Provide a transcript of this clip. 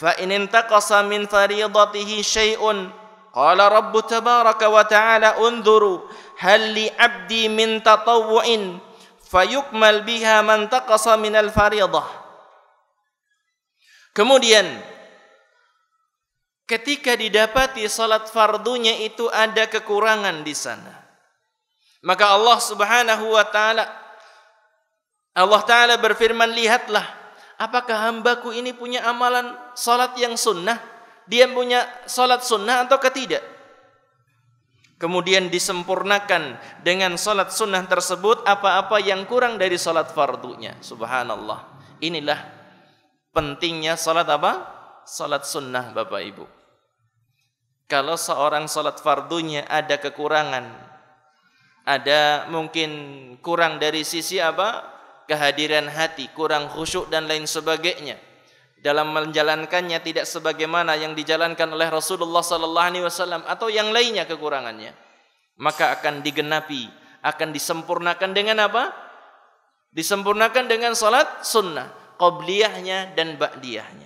فإن انتقص من فريضته شيء قال رب تبارك وتعالى انظروا هل لعبدي من تطوع فيكمل بها ما انتقص من الفريضة Kemudian ketika didapati salat fardunya itu ada kekurangan di sana maka Allah Subhanahu wa taala Allah taala berfirman lihatlah apakah hambaku ini punya amalan salat yang sunnah? Dia punya salat sunnah atau tidak? Kemudian disempurnakan dengan salat sunnah tersebut apa-apa yang kurang dari salat fardunya. Subhanallah. Inilah pentingnya salat apa? Salat sunnah Bapak Ibu. Kalau seorang salat fardunya ada kekurangan, ada mungkin kurang dari sisi apa? kehadiran hati, kurang khusyuk dan lain sebagainya dalam menjalankannya tidak sebagaimana yang dijalankan oleh Rasulullah sallallahu alaihi wasallam atau yang lainnya kekurangannya maka akan digenapi akan disempurnakan dengan apa disempurnakan dengan salat sunnah qabliyahnya dan ba'diyahnya